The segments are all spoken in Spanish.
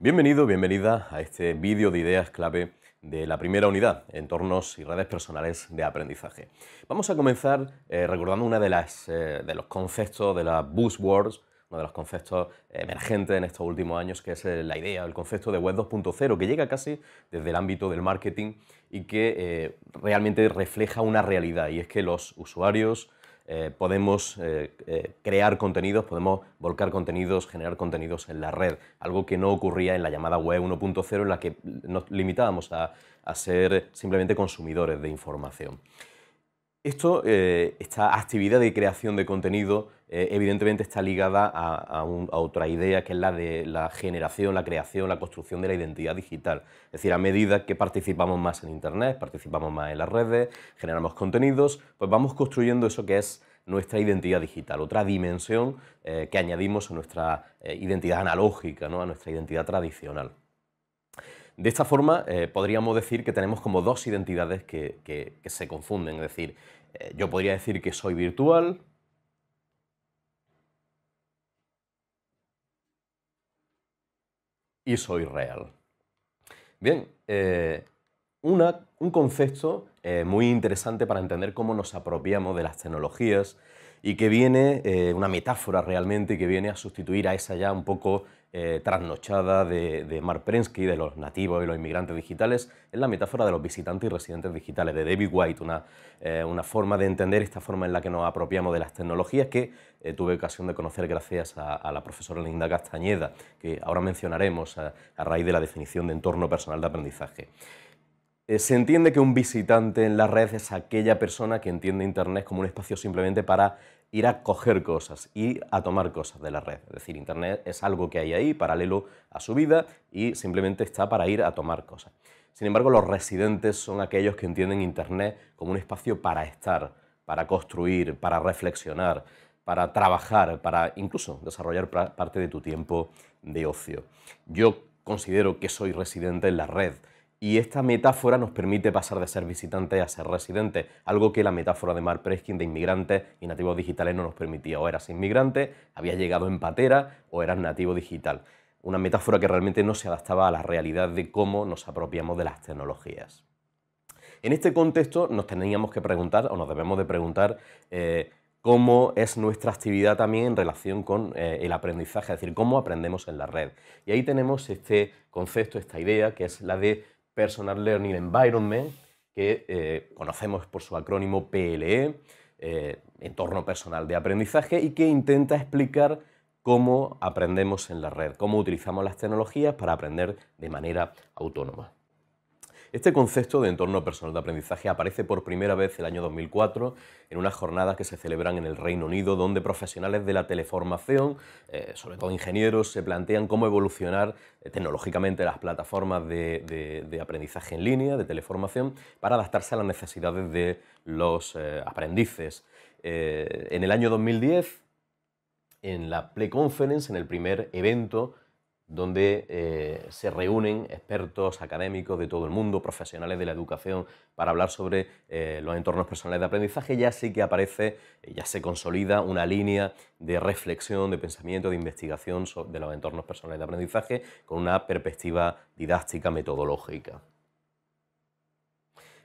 Bienvenido, bienvenida a este vídeo de ideas clave de la primera unidad, entornos y redes personales de aprendizaje. Vamos a comenzar eh, recordando uno eh, de, los conceptos de las buzzwords, uno de los conceptos emergentes en estos últimos años, que es eh, la idea, el concepto de Web 2.0, que llega casi desde el ámbito del marketing y que realmente refleja una realidad, y es que los usuarios, eh, podemos eh, eh, crear contenidos, podemos volcar contenidos, generar contenidos en la red, algo que no ocurría en la llamada web 1.0 en la que nos limitábamos a ser simplemente consumidores de información. Esto, eh, esta actividad de creación de contenido, eh, evidentemente está ligada a, otra idea que es la de la generación, la creación, la construcción de la identidad digital. Es decir, a medida que participamos más en Internet, participamos más en las redes, generamos contenidos, pues vamos construyendo eso que es nuestra identidad digital, otra dimensión eh, que añadimos a nuestra identidad analógica, a nuestra identidad tradicional. De esta forma, podríamos decir que tenemos como dos identidades que, que, se confunden, es decir, eh, yo podría decir que soy virtual. Y soy real. Bien, eh, un concepto eh, muy interesante para entender cómo nos apropiamos de las tecnologías y que viene, una metáfora realmente, que viene a sustituir a esa ya un poco eh, trasnochada de, de Mark Prensky, de los nativos y los inmigrantes digitales, es la metáfora de los visitantes y residentes digitales, de David White, una, eh, forma de entender esta forma en la que nos apropiamos de las tecnologías que eh, tuve ocasión de conocer gracias a, la profesora Linda Castañeda, que ahora mencionaremos a raíz de la definición de entorno personal de aprendizaje. Eh, se entiende que un visitante en la red es aquella persona que entiende Internet como un espacio simplemente para ir a coger cosas, y a tomar cosas de la red. Es decir, Internet es algo que hay ahí, paralelo a su vida, y simplemente está para ir a tomar cosas. Sin embargo, los residentes son aquellos que entienden Internet como un espacio para estar, para construir, para reflexionar, para trabajar, para incluso desarrollar parte de tu tiempo de ocio. Yo considero que soy residente en la red y esta metáfora nos permite pasar de ser visitante a ser residente, algo que la metáfora de Mark Preskin de inmigrantes y nativos digitales no nos permitía. O eras inmigrante, habías llegado en patera o eras nativo digital. Una metáfora que realmente no se adaptaba a la realidad de cómo nos apropiamos de las tecnologías. En este contexto nos teníamos que preguntar, o nos debemos de preguntar, eh, cómo es nuestra actividad también en relación con eh, el aprendizaje, es decir, cómo aprendemos en la red. Y ahí tenemos este concepto, esta idea, que es la de Personal Learning Environment, que eh, conocemos por su acrónimo PLE, eh, Entorno Personal de Aprendizaje, y que intenta explicar cómo aprendemos en la red, cómo utilizamos las tecnologías para aprender de manera autónoma. Este concepto de entorno personal de aprendizaje aparece por primera vez el año 2004 en unas jornadas que se celebran en el Reino Unido, donde profesionales de la teleformación, eh, sobre todo ingenieros, se plantean cómo evolucionar eh, tecnológicamente las plataformas de, aprendizaje en línea, de teleformación, para adaptarse a las necesidades de los eh, aprendices. en el año 2010, en la Play Conference, en el primer evento donde eh, se reúnen expertos académicos de todo el mundo, profesionales de la educación, para hablar sobre eh, los entornos personales de aprendizaje. Ya sí que aparece, eh, ya se consolida una línea de reflexión, de pensamiento, de investigación de los entornos personales de aprendizaje con una perspectiva didáctica, metodológica.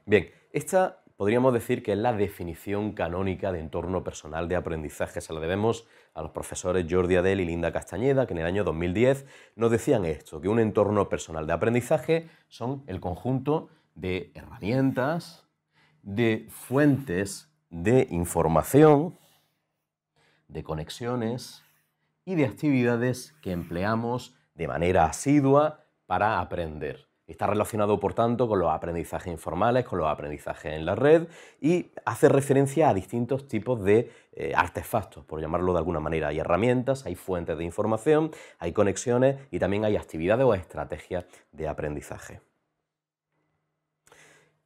Bien, esta podríamos decir que es la definición canónica de entorno personal de aprendizaje. Se la debemos a los profesores Jordi Adel y Linda Castañeda, que en el año 2010 nos decían esto, que un entorno personal de aprendizaje son el conjunto de herramientas, de fuentes de información, de conexiones y de actividades que empleamos de manera asidua para aprender. Está relacionado, por tanto, con los aprendizajes informales, con los aprendizajes en la red y hace referencia a distintos tipos de eh, artefactos, por llamarlo de alguna manera. Hay herramientas, hay fuentes de información, hay conexiones y también hay actividades o estrategias de aprendizaje.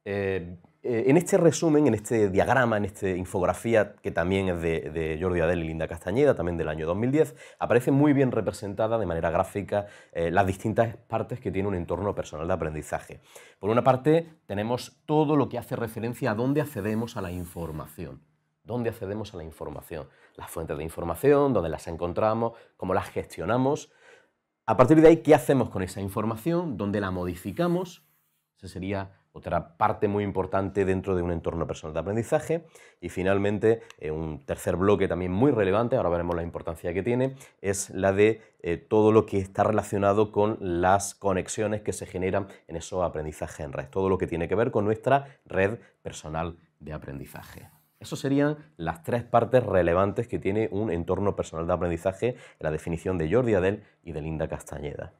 Eh, eh, en este resumen, en este diagrama, en esta infografía, que también es de, Jordi Adel y Linda Castañeda, también del año 2010, aparece muy bien representada de manera gráfica eh, las distintas partes que tiene un entorno personal de aprendizaje. Por una parte, tenemos todo lo que hace referencia a dónde accedemos a la información dónde accedemos a la información, las fuentes de información, dónde las encontramos, cómo las gestionamos. A partir de ahí, ¿qué hacemos con esa información? ¿Dónde la modificamos? Ese sería otra parte muy importante dentro de un entorno personal de aprendizaje. Y finalmente, eh, un tercer bloque también muy relevante, ahora veremos la importancia que tiene, es la de eh, todo lo que está relacionado con las conexiones que se generan en esos aprendizajes en red, todo lo que tiene que ver con nuestra red personal de aprendizaje. Esas serían las tres partes relevantes que tiene un entorno personal de aprendizaje en la definición de Jordi Adel y de Linda Castañeda.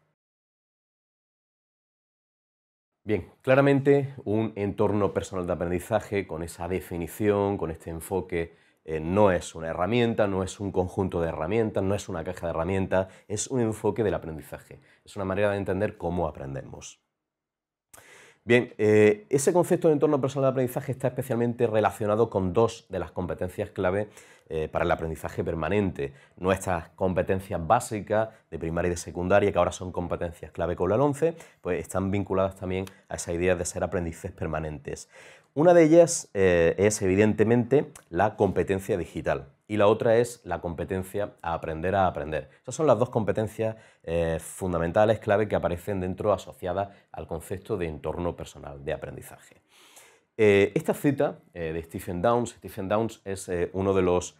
Bien, claramente un entorno personal de aprendizaje con esa definición, con este enfoque, eh, no es una herramienta, no es un conjunto de herramientas, no es una caja de herramientas, es un enfoque del aprendizaje, es una manera de entender cómo aprendemos. Bien, eh, ese concepto de entorno personal de aprendizaje está especialmente relacionado con dos de las competencias clave eh, para el aprendizaje permanente. Nuestras competencias básicas de primaria y de secundaria, que ahora son competencias clave con la 11, pues están vinculadas también a esa idea de ser aprendices permanentes. Una de ellas eh, es evidentemente la competencia digital y la otra es la competencia a aprender a aprender. Esas son las dos competencias eh, fundamentales, clave, que aparecen dentro asociadas al concepto de entorno personal de aprendizaje. Eh, esta cita eh, de Stephen Downs, Stephen Downs es uno de los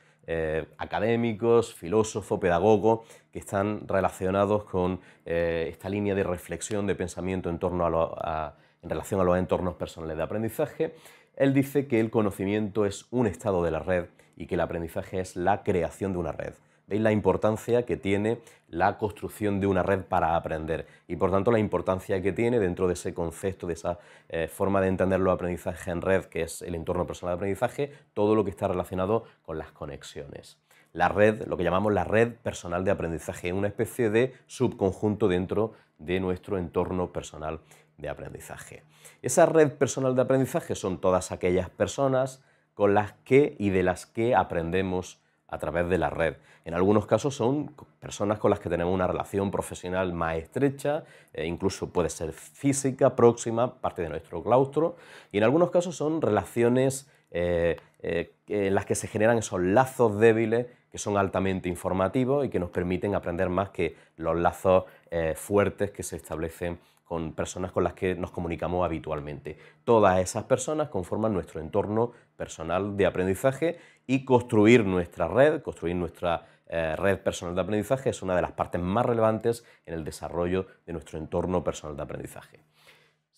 académicos, filósofo, pedagogo, que están relacionados con esta línea de reflexión, de pensamiento en, en relación a los entornos personales de aprendizaje. Él dice que el conocimiento es un estado de la red y que el aprendizaje es la creación de una red. ¿Veis la importancia que tiene la construcción de una red para aprender? Y por tanto la importancia que tiene dentro de ese concepto, de esa eh, forma de entender aprendizaje aprendizaje en red, que es el entorno personal de aprendizaje, todo lo que está relacionado con las conexiones la red, lo que llamamos la red personal de aprendizaje, es una especie de subconjunto dentro de nuestro entorno personal de aprendizaje. Esa red personal de aprendizaje son todas aquellas personas, con las que y de las que aprendemos a través de la red. En algunos casos son personas con las que tenemos una relación profesional más estrecha, eh, incluso puede ser física, próxima, parte de nuestro claustro, y en algunos casos son relaciones eh, eh, en las que se generan esos lazos débiles que son altamente informativos y que nos permiten aprender más que los lazos eh, fuertes que se establecen con personas con las que nos comunicamos habitualmente. Todas esas personas conforman nuestro entorno personal de aprendizaje y construir nuestra red, construir nuestra eh, red personal de aprendizaje es una de las partes más relevantes en el desarrollo de nuestro entorno personal de aprendizaje.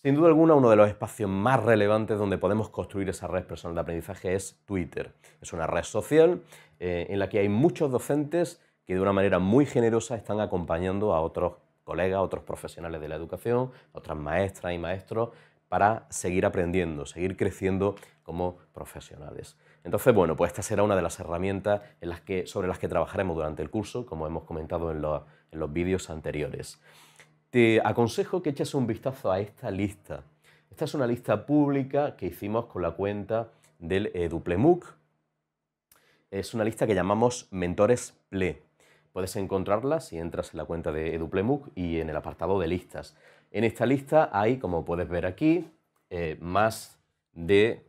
Sin duda alguna, uno de los espacios más relevantes donde podemos construir esa red personal de aprendizaje es Twitter. Es una red social eh, en la que hay muchos docentes que de una manera muy generosa están acompañando a otros colegas, otros profesionales de la educación, otras maestras y maestros, para seguir aprendiendo, seguir creciendo como profesionales. Entonces, bueno, pues esta será una de las herramientas en las que, sobre las que trabajaremos durante el curso, como hemos comentado en los vídeos anteriores. Te aconsejo que eches un vistazo a esta lista. Esta es una lista pública que hicimos con la cuenta del Eduplemuc. Eh, es una lista que llamamos Mentores Ple. Puedes encontrarla si entras en la cuenta de Eduplemuc eh, y en el apartado de listas. En esta lista hay, como puedes ver aquí, eh, más de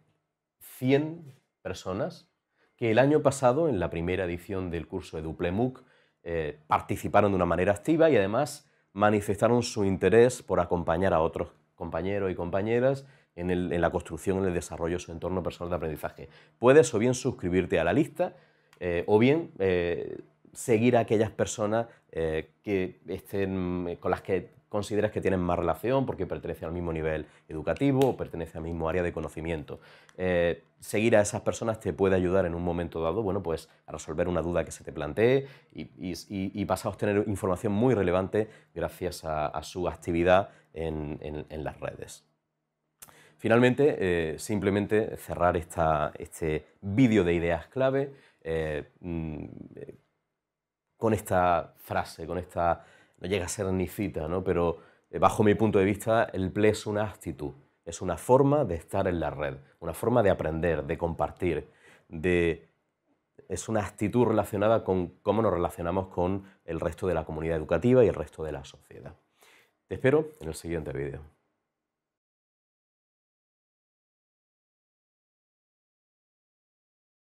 100 personas que el año pasado, en la primera edición del curso Eduplemuc, participaron de una manera activa y además manifestaron su interés por acompañar a otros compañeros y compañeras en, la construcción, en el desarrollo de su entorno personal de aprendizaje. Puedes o bien suscribirte a la lista eh, o bien eh, seguir a aquellas personas eh, que estén, con las que consideras que tienen más relación porque pertenece al mismo nivel educativo o al mismo área de conocimiento. Eh, seguir a esas personas te puede ayudar en un momento dado, bueno, pues a resolver una duda que se te plantee y, y, vas a obtener información muy relevante gracias a, su actividad en, las redes. Finalmente, eh, simplemente cerrar esta, este vídeo de ideas clave eh, mm, con esta frase, con esta no llega a ser ni ¿no? pero eh, bajo mi punto de vista el ple es una actitud, es una forma de estar en la red, una forma de aprender, de compartir, de... es una actitud relacionada con cómo nos relacionamos con el resto de la comunidad educativa y el resto de la sociedad. Te espero en el siguiente vídeo.